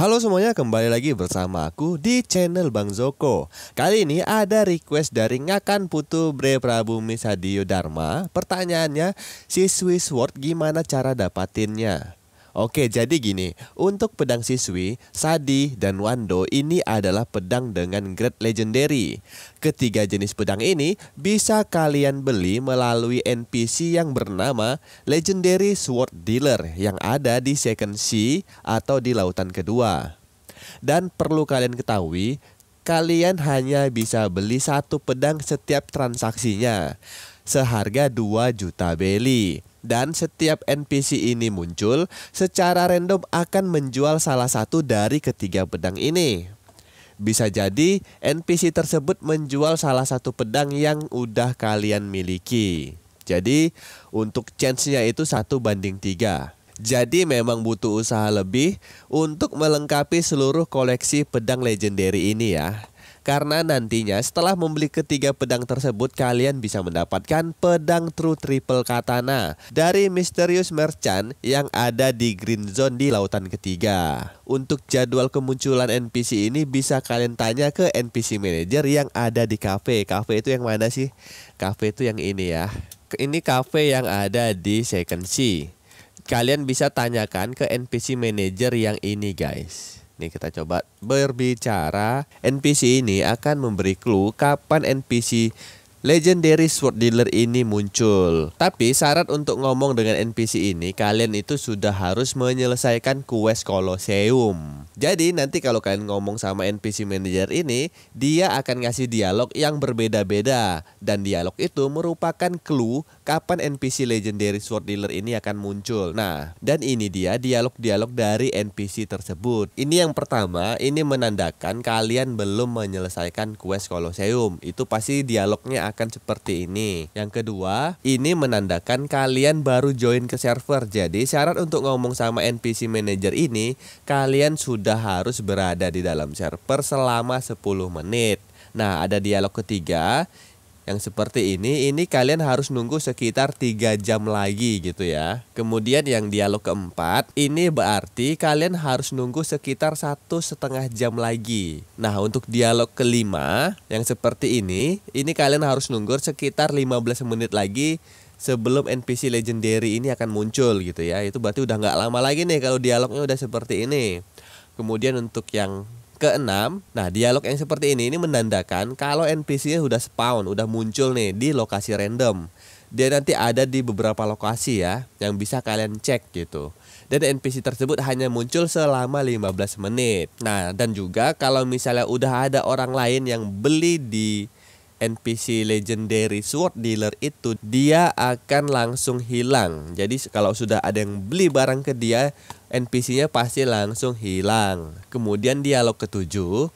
Halo semuanya, kembali lagi bersama aku di channel Bang Zoko. Kali ini ada request dari Ngakan Putu Bre Prabu Misadio Dharma. Pertanyaannya, si Swiss Word gimana cara dapatinnya? Oke, jadi gini, untuk pedang siswi, Sadi dan Wando ini adalah pedang dengan grade legendary. Ketiga jenis pedang ini bisa kalian beli melalui NPC yang bernama Legendary Sword Dealer yang ada di Second Sea atau di Lautan Kedua. Dan perlu kalian ketahui, kalian hanya bisa beli satu pedang setiap transaksinya, seharga 2 juta beli. Dan setiap NPC ini muncul, secara random akan menjual salah satu dari ketiga pedang ini. Bisa jadi NPC tersebut menjual salah satu pedang yang udah kalian miliki. Jadi untuk chance-nya itu satu banding tiga. Jadi memang butuh usaha lebih untuk melengkapi seluruh koleksi pedang legendary ini ya. Karena nantinya setelah membeli ketiga pedang tersebut kalian bisa mendapatkan pedang True Triple Katana dari Misterius Merchant yang ada di Green Zone di Lautan Ketiga. Untuk jadwal kemunculan NPC ini bisa kalian tanya ke NPC Manager yang ada di cafe. Cafe itu yang mana sih? Cafe itu yang ini ya. Ini cafe yang ada di Second Sea. Kalian bisa tanyakan ke NPC Manager yang ini guys. Nih kita coba berbicara. NPC ini akan memberi clue kapan NPC Legendary Sword Dealer ini muncul. Tapi syarat untuk ngomong dengan NPC ini kalian itu sudah harus menyelesaikan quest Colosseum. Jadi nanti kalau kalian ngomong sama NPC manager ini, dia akan ngasih dialog yang berbeda-beda dan dialog itu merupakan clue kapan NPC legendary sword dealer ini akan muncul. Nah, dan ini dia dialog-dialog dari NPC tersebut. Ini yang pertama, ini menandakan kalian belum menyelesaikan quest Colosseum. Itu pasti dialognya akan seperti ini. Yang kedua, ini menandakan kalian baru join ke server. Jadi syarat untuk ngomong sama NPC manager ini, kalian sudah sudah harus berada di dalam server selama 10 menit. Nah, ada dialog ketiga yang seperti ini, ini kalian harus nunggu sekitar 3 jam lagi gitu ya. Kemudian yang dialog keempat, ini berarti kalian harus nunggu sekitar satu setengah jam lagi. Nah untuk dialog kelima, yang seperti ini, ini kalian harus nunggu sekitar 15 menit lagi sebelum NPC legendary ini akan muncul gitu ya. Itu berarti udah nggak lama lagi nih kalau dialognya udah seperti ini. Kemudian untuk yang keenam, nah dialog yang seperti ini ini menandakan kalau NPC-nya sudah spawn, sudah muncul nih di lokasi random. Dia nanti ada di beberapa lokasi ya yang bisa kalian cek gitu. Dan NPC tersebut hanya muncul selama 15 menit. Nah, dan juga kalau misalnya udah ada orang lain yang beli di NPC legendary sword dealer itu dia akan langsung hilang. Jadi kalau sudah ada yang beli barang ke dia, NPC-nya pasti langsung hilang. Kemudian dialog ketujuh,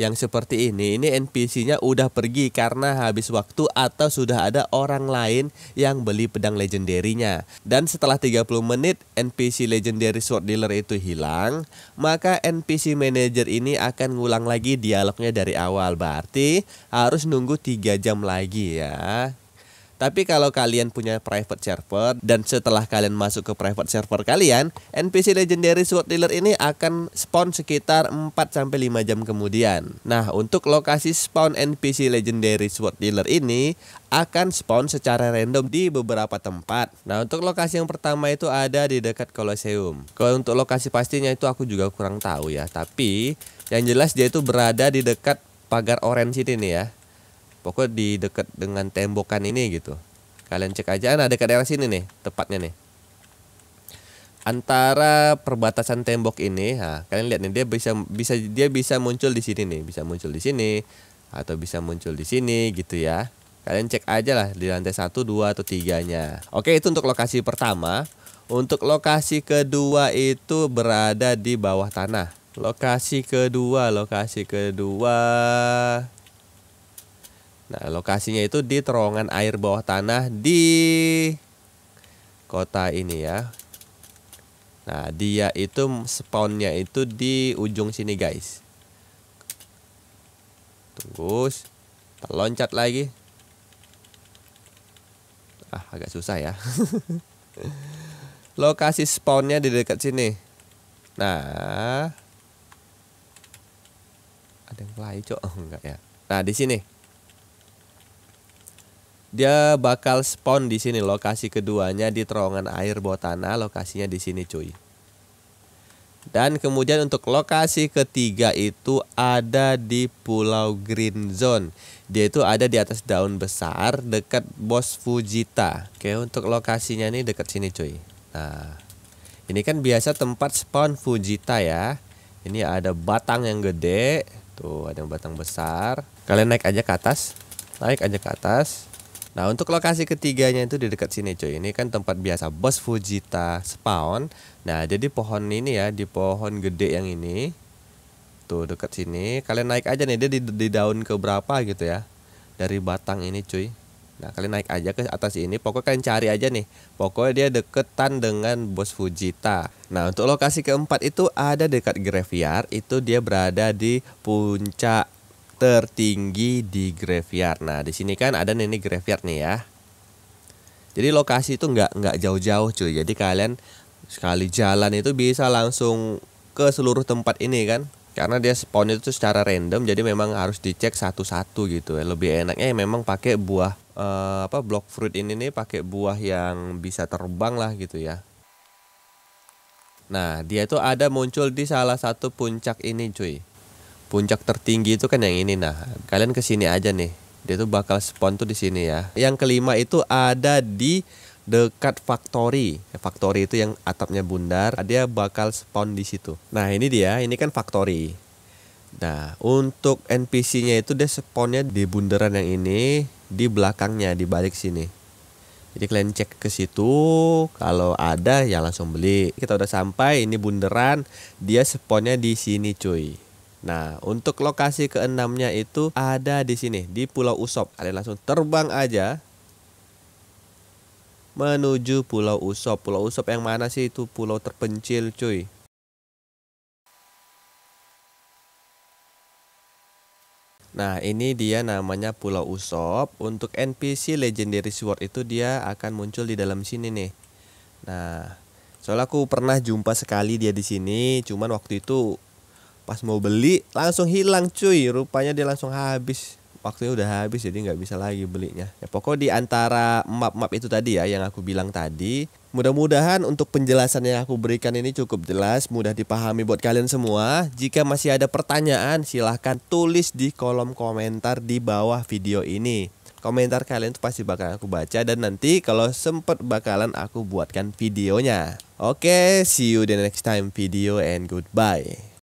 yang seperti ini ini NPC-nya udah pergi karena habis waktu atau sudah ada orang lain yang beli pedang legendarinya Dan setelah 30 menit NPC legendary sword dealer itu hilang, maka NPC manager ini akan ngulang lagi dialognya dari awal. Berarti harus nunggu 3 jam lagi ya. Tapi kalau kalian punya private server dan setelah kalian masuk ke private server kalian, NPC legendary sword dealer ini akan spawn sekitar 4 sampai 5 jam kemudian. Nah, untuk lokasi spawn NPC legendary sword dealer ini akan spawn secara random di beberapa tempat. Nah, untuk lokasi yang pertama itu ada di dekat Colosseum. Kalau untuk lokasi pastinya itu aku juga kurang tahu ya, tapi yang jelas dia itu berada di dekat pagar orange ini nih ya pokoknya di dekat dengan tembokan ini gitu kalian cek aja ah, nah dekat daerah sini nih tepatnya nih antara perbatasan tembok ini nah, kalian lihat nih dia bisa bisa dia bisa muncul di sini nih bisa muncul di sini atau bisa muncul di sini gitu ya kalian cek aja lah di lantai 1, 2, atau 3 nya oke itu untuk lokasi pertama untuk lokasi kedua itu berada di bawah tanah lokasi kedua lokasi kedua Nah, lokasinya itu di terowongan air bawah tanah di kota ini ya. Nah, dia itu spawnnya itu di ujung sini, guys. Tunggu, kita loncat lagi. Ah, agak susah ya. Lokasi spawnnya di dekat sini. Nah, ada yang lain, cok. Oh, enggak ya. Nah, di sini dia bakal spawn di sini lokasi keduanya di terowongan air botana lokasinya di sini cuy dan kemudian untuk lokasi ketiga itu ada di pulau green zone dia itu ada di atas daun besar dekat bos fujita oke untuk lokasinya nih dekat sini cuy nah ini kan biasa tempat spawn fujita ya ini ada batang yang gede tuh ada yang batang besar kalian naik aja ke atas naik aja ke atas Nah untuk lokasi ketiganya itu di dekat sini cuy Ini kan tempat biasa bos Fujita spawn Nah jadi pohon ini ya di pohon gede yang ini Tuh dekat sini Kalian naik aja nih dia di, di daun ke berapa gitu ya Dari batang ini cuy Nah kalian naik aja ke atas ini Pokoknya kalian cari aja nih Pokoknya dia deketan dengan bos Fujita Nah untuk lokasi keempat itu ada dekat graveyard Itu dia berada di puncak tertinggi di graveyard. Nah, di sini kan ada nih, graveyard nih ya. Jadi lokasi itu nggak nggak jauh-jauh cuy. Jadi kalian sekali jalan itu bisa langsung ke seluruh tempat ini kan. Karena dia spawn itu secara random jadi memang harus dicek satu-satu gitu ya. Lebih enaknya ya memang pakai buah uh, apa block fruit ini nih pakai buah yang bisa terbang lah gitu ya. Nah, dia itu ada muncul di salah satu puncak ini cuy puncak tertinggi itu kan yang ini nah kalian ke sini aja nih dia tuh bakal spawn tuh di sini ya yang kelima itu ada di dekat factory factory itu yang atapnya bundar dia bakal spawn di situ nah ini dia ini kan factory nah untuk NPC-nya itu dia spawnnya di bundaran yang ini di belakangnya di balik sini jadi kalian cek ke situ, kalau ada ya langsung beli. Kita udah sampai, ini bundaran dia spawnnya di sini cuy. Nah, untuk lokasi keenamnya itu ada di sini, di Pulau Usop. Kalian langsung terbang aja menuju Pulau Usop. Pulau Usop yang mana sih itu pulau terpencil, cuy. Nah, ini dia namanya Pulau Usop. Untuk NPC Legendary Sword itu dia akan muncul di dalam sini nih. Nah, soalnya aku pernah jumpa sekali dia di sini, cuman waktu itu pas mau beli langsung hilang cuy rupanya dia langsung habis waktunya udah habis jadi nggak bisa lagi belinya. Ya, pokok di antara map-map itu tadi ya yang aku bilang tadi. Mudah-mudahan untuk penjelasan yang aku berikan ini cukup jelas, mudah dipahami buat kalian semua. Jika masih ada pertanyaan, silahkan tulis di kolom komentar di bawah video ini. Komentar kalian tuh pasti bakal aku baca dan nanti kalau sempet bakalan aku buatkan videonya. Oke, okay, see you the next time video and goodbye.